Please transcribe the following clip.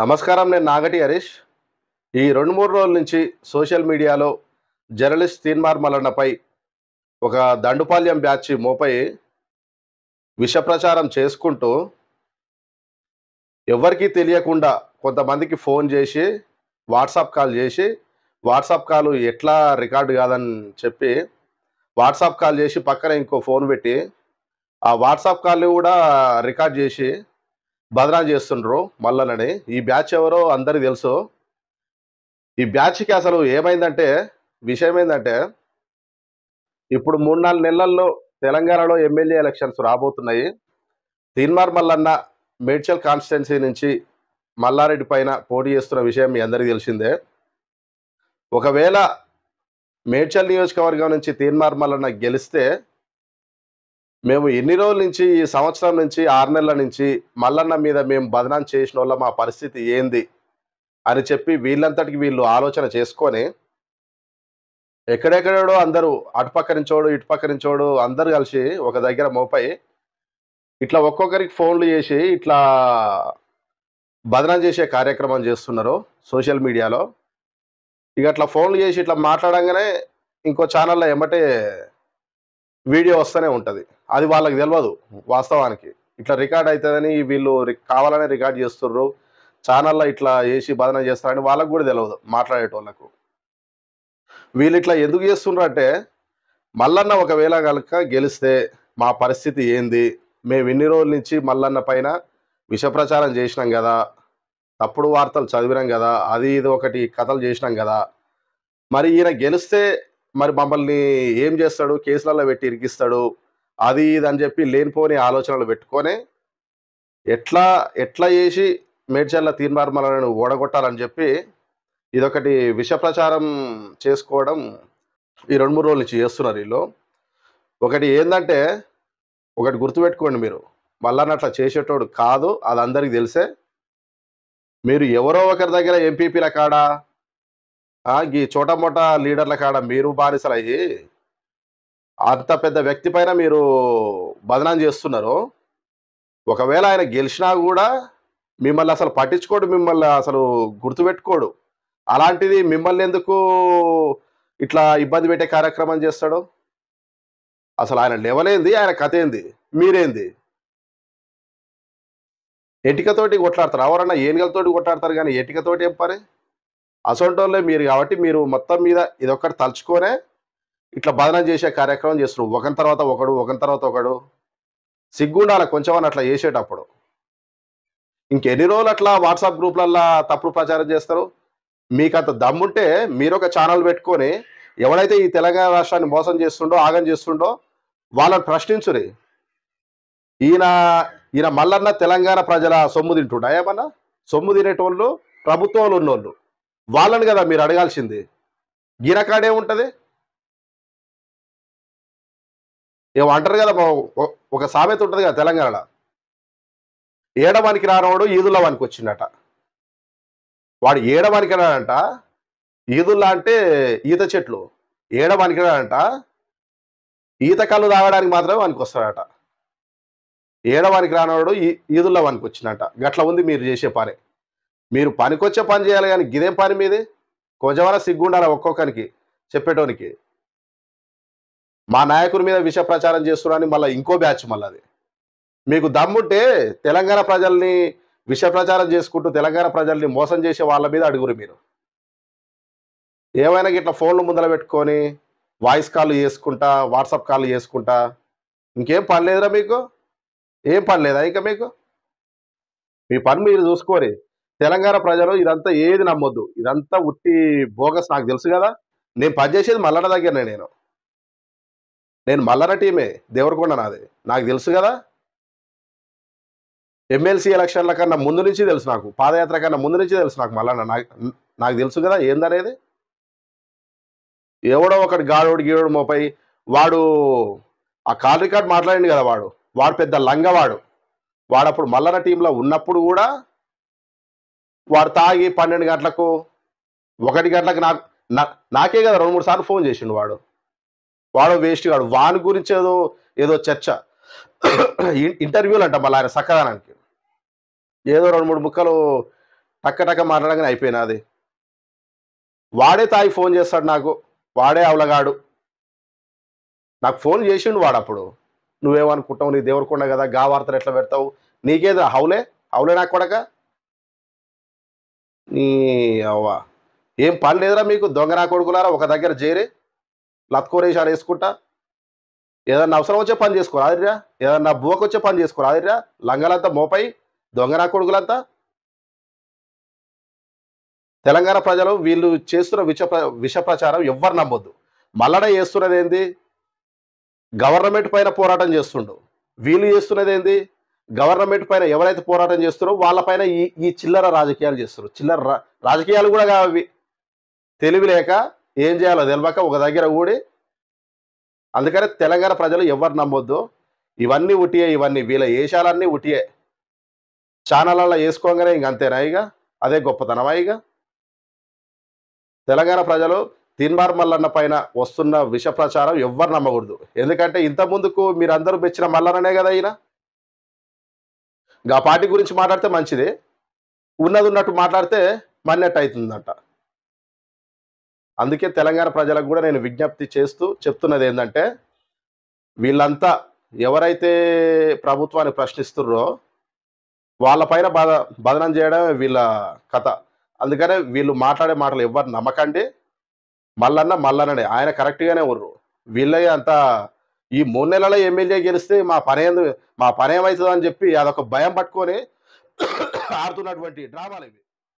నమస్కారం నేను నాగటి హరీష్ ఈ రెండు మూడు రోజుల నుంచి సోషల్ మీడియాలో జర్నలిస్ట్ తీన్మార్ మలన్నపై ఒక దండుపాల్యం బ్యాచ్ మోపై విషప్రచారం చేసుకుంటూ ఎవరికీ తెలియకుండా కొంతమందికి ఫోన్ చేసి వాట్సాప్ కాల్ చేసి వాట్సాప్ కాల్ ఎట్లా రికార్డు కాదని చెప్పి వాట్సాప్ కాల్ చేసి పక్కన ఇంకో ఫోన్ పెట్టి ఆ వాట్సాప్ కాల్ని కూడా రికార్డ్ చేసి బదనా చేస్తుండ్రు మల్లనని ఈ బ్యాచ్ ఎవరో అందరికి తెలుసు ఈ బ్యాచ్కి అసలు ఏమైందంటే విషయం ఏంటంటే ఇప్పుడు మూడు నాలుగు నెలల్లో తెలంగాణలో ఎమ్మెల్యే ఎలక్షన్స్ రాబోతున్నాయి తీన్మార్ మల్లన్న మేడ్చల్ కాన్స్టిట్యున్సీ నుంచి మల్లారెడ్డి పైన పోటీ చేస్తున్న విషయం మీ అందరికీ తెలిసిందే ఒకవేళ మేడ్చల్ నియోజకవర్గం నుంచి తీన్మార్ మల్లన్న గెలిస్తే మేము ఎన్ని రోజుల నుంచి ఈ సంవత్సరం నుంచి ఆరు నెలల నుంచి మల్లన్న మీద మేము బదనాం చేసిన మా పరిస్థితి ఏంది అని చెప్పి వీళ్ళంతటికి వీళ్ళు ఆలోచన చేసుకొని ఎక్కడెక్కడో అందరూ అటుపక్క నుంచోడు ఇటుపక్క నుంచోడు అందరు కలిసి ఒక దగ్గర మోపై ఇట్లా ఒక్కొక్కరికి ఫోన్లు చేసి ఇట్లా బదనం చేసే కార్యక్రమం చేస్తున్నారు సోషల్ మీడియాలో ఇక అట్లా ఫోన్లు చేసి ఇట్లా మాట్లాడంగానే ఇంకో ఛానల్లో ఏమంటే వీడియో వస్తూనే ఉంటుంది అది వాళ్ళకి తెలియదు వాస్తవానికి ఇట్లా రికార్డ్ అవుతుందని వీళ్ళు కావాలనే రికార్డ్ చేస్తుర్రు ఛానల్లో ఇట్లా చేసి బదన చేస్తారని వాళ్ళకు కూడా తెలియదు మాట్లాడేటోళ్ళకు వీళ్ళు ఇట్లా ఎందుకు చేస్తున్నారు అంటే మల్లన్న ఒకవేళ కనుక గెలిస్తే మా పరిస్థితి ఏంది మేము ఇన్ని రోజుల నుంచి మల్లన్న పైన విషప్రచారం చేసినాం కదా తప్పుడు వార్తలు చదివినాం కదా అది ఇది ఒకటి కథలు చేసినాం కదా మరి ఈయన గెలిస్తే మరి మమ్మల్ని ఏం చేస్తాడు కేసులలో పెట్టి ఇరికిస్తాడు అది ఇది అని చెప్పి లేనిపోని ఆలోచనలు పెట్టుకొని ఎట్లా ఎట్లా చేసి మేడ్చల్ల తీర్మార్మలను ఓడగొట్టాలని చెప్పి ఇదొకటి విష ప్రచారం చేసుకోవడం ఈ రెండు మూడు రోజుల నుంచి చేస్తున్నారు వీళ్ళు ఒకటి ఏంటంటే ఒకటి గుర్తుపెట్టుకోండి మీరు మళ్ళాని అట్లా చేసేటోడు కాదు అది అందరికీ తెలిసే మీరు ఎవరో ఒకరి దగ్గర ఎంపీపీల కాడ ఈ చోటమోట లీడర్ల కాడ మీరు బానిసలయ్యి అంత పెద్ద వ్యక్తి పైన మీరు బదనాం చేస్తున్నారు ఒకవేళ ఆయన గెలిచినా కూడా మిమ్మల్ని అసలు పట్టించుకోడు మిమ్మల్ని అసలు గుర్తుపెట్టుకోడు అలాంటిది మిమ్మల్ని ఎందుకు ఇట్లా ఇబ్బంది పెట్టే కార్యక్రమం చేస్తాడు అసలు ఆయన లెవలేంది ఆయన కథ ఏంది మీరేంది ఎటికతోటి కొట్లాడతారు ఎవరన్నా ఏనుగలతోటి కొట్లాడతారు కానీ ఎటికతోటి ఏం పని మీరు కాబట్టి మీరు మొత్తం మీద ఇదొక్కటి తలుచుకొనే ఇట్లా బదనం చేసే కార్యక్రమం చేస్తున్నావు ఒకరి తర్వాత ఒకడు ఒకరి తర్వాత ఒకడు సిగ్గుండాలి కొంచెమని అట్లా చేసేటప్పుడు ఇంకెన్ని రోజులు అట్లా వాట్సాప్ గ్రూప్లల్లో తప్పుడు ప్రచారం చేస్తారు మీకు అంత దమ్ముంటే మీరు ఒక ఛానల్ పెట్టుకొని ఎవడైతే ఈ తెలంగాణ రాష్ట్రాన్ని మోసం చేస్తుండో ఆగం చేస్తుండో వాళ్ళని ప్రశ్నించురి ఈయన ఈయన మల్లన్న తెలంగాణ ప్రజల సొమ్ము తింటుండే ఏమన్నా సొమ్ము తినేటోళ్ళు ప్రభుత్వాలు ఉన్నోళ్ళు వాళ్ళని కదా మీరు అడగాల్సింది ఈయనకాడే ఉంటుంది ఏమో అంటారు కదా ఒక సామెత ఉంటుంది కదా తెలంగాణ ఏడవానికి రానవాడు ఈదులవానికి వచ్చిండట వాడు ఏడవానికి రాడంట ఈదుల్లా అంటే ఈత చెట్లు ఏడవానికి రాడంట ఈత కళ్ళు తాగడానికి మాత్రమే వానికి వస్తాడట ఏడవానికి రానవాడు ఈ వానికి వచ్చిండట గట్ల ఉంది మీరు చేసే పని మీరు పనికొచ్చే పని చేయాలి కానీ గిదేం పని మీదే కొంచెమైనా సిగ్గుండాలి ఒక్కొక్కరికి చెప్పేటోనికి మా నాయకుల మీద విష ప్రచారం చేస్తున్నారని మళ్ళీ ఇంకో బ్యాచ్ మళ్ళీ అది మీకు దమ్ముంటే తెలంగాణ ప్రజల్ని విష ప్రచారం చేసుకుంటూ తెలంగాణ ప్రజల్ని మోసం చేసే వాళ్ళ మీద అడుగురు మీరు ఏమైనా ఇట్లా ఫోన్లు ముందర పెట్టుకొని వాయిస్ కాల్ చేసుకుంటా వాట్సాప్ కాల్ చేసుకుంటా ఇంకేం పని లేదురా మీకు ఏం పని లేదా ఇంకా మీకు మీ పని మీరు చూసుకోరి తెలంగాణ ప్రజలు ఇదంతా ఏది నమ్మొద్దు ఇదంతా ఉట్టి బోగస్ నాకు తెలుసు కదా నేను పనిచేసేది మల్లన్న దగ్గరనే నేను నేను మల్లర టీమే దేవరకొండ నాది నాకు తెలుసు కదా ఎమ్మెల్సీ ఎలక్షన్ల కన్నా ముందు నుంచి తెలుసు నాకు పాదయాత్ర కన్నా ముందు నుంచి తెలుసు నాకు మల్లన్న నాకు నాకు తెలుసు కదా ఏందనేది ఎవడో ఒకటి గాడోడు గీడోడు మోపై వాడు ఆ కాల్ రికార్డ్ మాట్లాడింది కదా వాడు వాడు పెద్ద లంగవాడు వాడప్పుడు మల్లన టీంలో ఉన్నప్పుడు కూడా వాడు తాగి పన్నెండు గంటలకు ఒకటి గంటలకు నాకు నాకే కదా రెండు మూడు సార్లు ఫోన్ చేసిండు వాడు వాడు వేస్ట్ కాడు వాని గురించి ఏదో ఏదో చర్చ ఇంటర్వ్యూలు అంట మళ్ళీ ఆయన సక్కదానానికి ఏదో రెండు మూడు ముక్కలు టక్క టక్క మాట్లాడగానే అయిపోయినా అది వాడే తాయి ఫోన్ చేస్తాడు నాకు వాడే అవలగాడు నాకు ఫోన్ చేసిండు వాడు అప్పుడు నువ్వేమనుకుంటావు నీ దేవుడికొండ కదా గా వార్తలు ఎట్లా పెడతావు నీకేదో హౌలే హౌలే నాకు కొడక నీ అవ్వా ఏం పని లేదురా మీకు దొంగ నా కొడుకులారా ఒక దగ్గర చేరి లత్కోరేషాలు వేసుకుంటా ఏదన్నా అవసరం వచ్చే పని చేసుకో రాదిరా ఏదన్నా బువ్వకు వచ్చే పని చేసుకో రాదిరా లంగలంతా మోపై దొంగనా కొడుకులంతా తెలంగాణ ప్రజలు వీళ్ళు చేస్తున్న విష విష ప్రచారం ఎవ్వరు నమ్మొద్దు మల్లడ చేస్తున్నది ఏంది గవర్నమెంట్ పైన పోరాటం చేస్తుండు వీళ్ళు చేస్తున్నది ఏంది గవర్నమెంట్ పైన ఎవరైతే పోరాటం చేస్తున్నారో వాళ్ళపైన ఈ ఈ చిల్లర రాజకీయాలు చేస్తున్నారు చిల్లర రాజకీయాలు కూడా తెలివి లేక ఏం చేయాలో తెలియక ఒక దగ్గర కూడి అందుకనే తెలంగాణ ప్రజలు ఎవరు నమ్మొద్దు ఇవన్నీ ఉట్టియే ఇవన్నీ వీళ్ళ ఏషాలన్నీ ఉట్టియే ఛానళ్ళలో వేసుకోగానే ఇంక అంతేనా ఇక అదే గొప్పతనమా ఇక తెలంగాణ ప్రజలు తిన్మార్ మల్లన్న పైన వస్తున్న విష ప్రచారం ఎవ్వరు నమ్మకూడదు ఎందుకంటే ఇంత ముందుకు మీరందరూ మెచ్చిన మల్లన్ననే కదా ఈయన ఇంకా పార్టీ గురించి మాట్లాడితే మంచిది ఉన్నది ఉన్నట్టు మాట్లాడితే మన్నట్టు అవుతుందంట అందుకే తెలంగాణ ప్రజలకు కూడా నేను విజ్ఞప్తి చేస్తూ చెప్తున్నది ఏంటంటే వీళ్ళంతా ఎవరైతే ప్రభుత్వాన్ని ప్రశ్నిస్తుర్రో వాళ్ళపైన బద బదనం చేయడం వీళ్ళ కథ అందుకనే వీళ్ళు మాట్లాడే మాటలు ఎవరు నమ్మకండి మల్లన్న మల్లన్ననే ఆయన కరెక్ట్గానే ఉర్రు వీళ్ళే అంత ఈ మూడు నెలల ఎమ్మెల్యే గెలిస్తే మా పనే మా పనేమవుతుందని చెప్పి అదొక భయం పట్టుకొని ఆడుతున్నటువంటి డ్రామాలు ఇవి